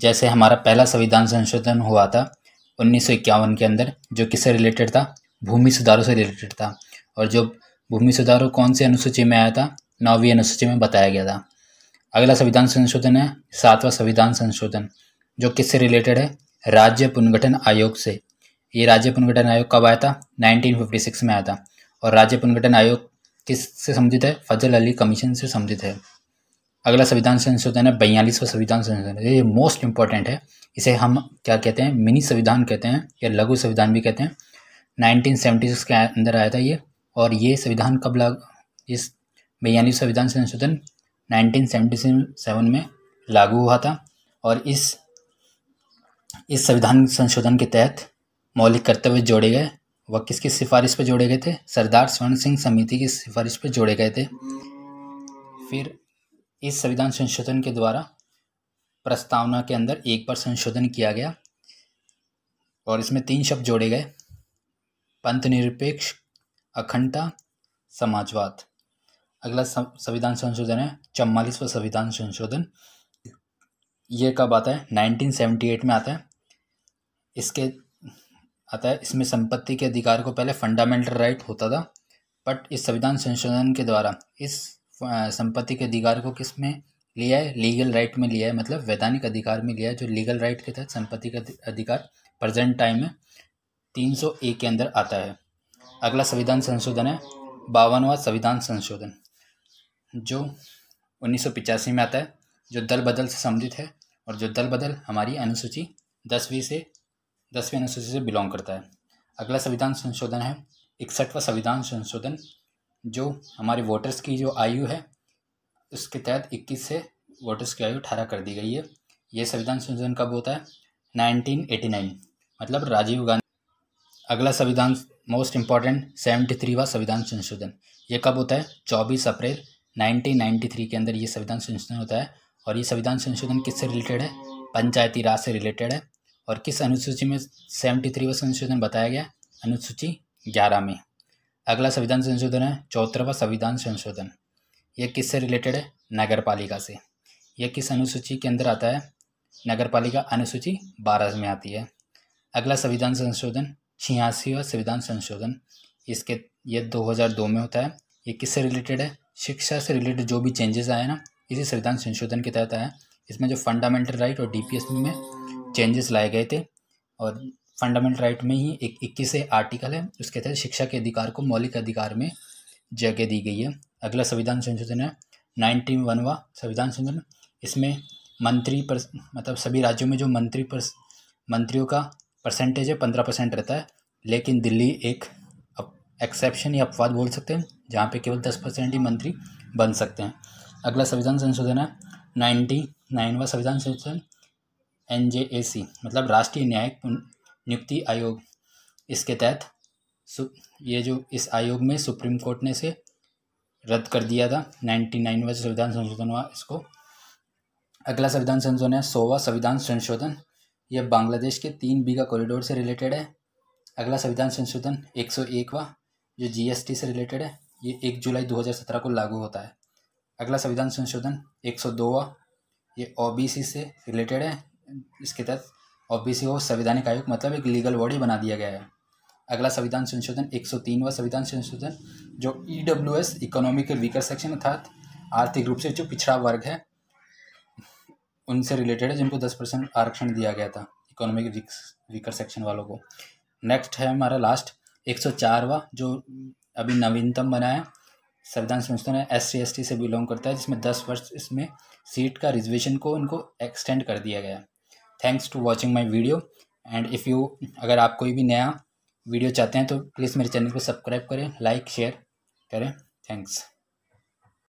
जैसे हमारा पहला संविधान संशोधन हुआ था उन्नीस के अंदर जो किससे रिलेटेड था भूमि सुधारों से रिलेटेड था और जो भूमि सुधारों कौन से अनुसूची में आया था नौवीं अनुसूची में बताया गया था अगला संविधान संशोधन है सातवां संविधान संशोधन जो किससे रिलेटेड है राज्य पुनर्गठन आयोग से ये राज्य पुनर्गठन आयोग कब आया था 1956 में आया था और राज्य पुनर्गठन आयोग किस से संबंधित है फजल अली कमीशन से संबंधित है अगला संविधान संशोधन है बयालीसवा संविधान संशोधन ये मोस्ट इंपॉर्टेंट है इसे हम क्या कहते हैं मिनी संविधान कहते हैं या लघु संविधान भी कहते हैं 1976 के अंदर आया था ये और ये संविधान कब लाग इस बयालीस संविधान संशोधन 1977 में लागू हुआ था और इस इस संविधान संशोधन के तहत मौलिक कर्तव्य जोड़े गए वह किसकी सिफारिश पर जोड़े गए थे सरदार स्वर्ण सिंह समिति की सिफारिश पर जोड़े गए थे फिर इस संविधान संशोधन के द्वारा प्रस्तावना के अंदर एक बार संशोधन किया गया और इसमें तीन शब्द जोड़े गए पंथ निरपेक्ष अखंडता समाजवाद अगला संविधान संशोधन है चौवालीसवा संविधान संशोधन ये कब आता है 1978 में आता है इसके आता है इसमें संपत्ति के अधिकार को पहले फंडामेंटल राइट होता था बट इस संविधान संशोधन के द्वारा इस संपत्ति के अधिकार को किस में लिया है लीगल राइट में लिया है मतलब वैधानिक अधिकार में लिया है जो लीगल राइट के तहत संपत्ति का अधिकार प्रेजेंट टाइम में तीन सौ ए के अंदर आता है अगला संविधान संशोधन है बावनवा संविधान संशोधन जो उन्नीस सौ पिचासी में आता है जो दल बदल से संबंधित है और जो दल बदल हमारी अनुसूची दसवीं से दसवीं अनुसूची से बिलोंग करता है अगला संविधान संशोधन है इकसठवा संविधान संशोधन जो हमारे वोटर्स की जो आयु है उसके तहत इक्कीस से वोटर्स की आयु अठारह कर दी गई है ये संविधान संशोधन कब होता है 1989 मतलब राजीव गांधी अगला संविधान मोस्ट इम्पॉर्टेंट सेवेंटी थ्रीवा संविधान संशोधन ये कब होता है चौबीस अप्रैल 1993 के अंदर ये संविधान संशोधन होता है और ये संविधान संशोधन किससे रिलेटेड है पंचायती राज से रिलेटेड है और किस अनुसूची में सेवेंटी थ्रीवा संशोधन बताया गया अनुसूची ग्यारह में अगला संविधान संशोधन है चौथरवा संविधान संशोधन यह किससे रिलेटेड है नगर पालिका से यह किस अनुसूची के अंदर आता है नगर पालिका अनुसूची बारह में आती है अगला संविधान संशोधन छियासीवा संविधान संशोधन इसके ये 2002 में होता है ये किससे रिलेटेड है शिक्षा से रिलेटेड जो भी चेंजेस आए ना इसी संविधान संशोधन के तहत आया इसमें जो फंडामेंटल राइट और डी में चेंजेस लाए गए थे और फंडामेंटल राइट में ही एक इक्कीस आर्टिकल है उसके तहत शिक्षा के अधिकार को मौलिक अधिकार में जगह दी गई है अगला संविधान संशोधन है नाइनटीन वनवा संविधान संशोधन इसमें मंत्री पर मतलब सभी राज्यों में जो मंत्री पर मंत्रियों का परसेंटेज है पंद्रह परसेंट रहता है लेकिन दिल्ली एक एक्सेप्शन या अपवाद बोल सकते हैं जहाँ पे केवल दस परसेंट ही मंत्री बन सकते हैं अगला संविधान संशोधन है नाइन्टी नाइनवा संविधान संशोधन एन जे ए सी मतलब राष्ट्रीय न्यायिक नियुक्ति आयोग इसके तहत ये जो इस आयोग में सुप्रीम कोर्ट ने इसे रद्द कर दिया था नाइन्टी नाइन नाइनवा संविधान संशोधन हुआ इसको अगला संविधान संशोधन है सोवा संविधान संशोधन यह बांग्लादेश के तीन बीघा कॉरिडोर से रिलेटेड है अगला संविधान संशोधन एक सौ एकवा जो जीएसटी से रिलेटेड है ये एक जुलाई दो हज़ार सत्रह को लागू होता है अगला संविधान संशोधन एक सौ दोवा ये ओ से रिलेटेड है इसके तहत ओबीसी को संविधानिक आयोग मतलब एक लीगल बॉडी बना दिया गया है अगला संविधान संशोधन एक सौ संविधान संशोधन जो E W S economic weaker section अर्थात आर्थिक रूप से जो पिछड़ा वर्ग है उनसे रिलेटेड है जिनको दस परसेंट आरक्षण दिया गया था इकोनॉमिक वीकर सेक्शन वालों को नेक्स्ट है हमारा लास्ट एक सौ चारवा जो अभी नवीनतम बना है संविधान संशोधन है एस सी से बिलोंग करता है जिसमें दस वर्ष इसमें सीट का रिजर्वेशन को उनको एक्सटेंड कर दिया गया है thanks to watching my video and if you अगर आप कोई भी नया वीडियो चाहते हैं तो प्लीज़ मेरे चैनल को सब्सक्राइब करें लाइक शेयर करें थैंक्स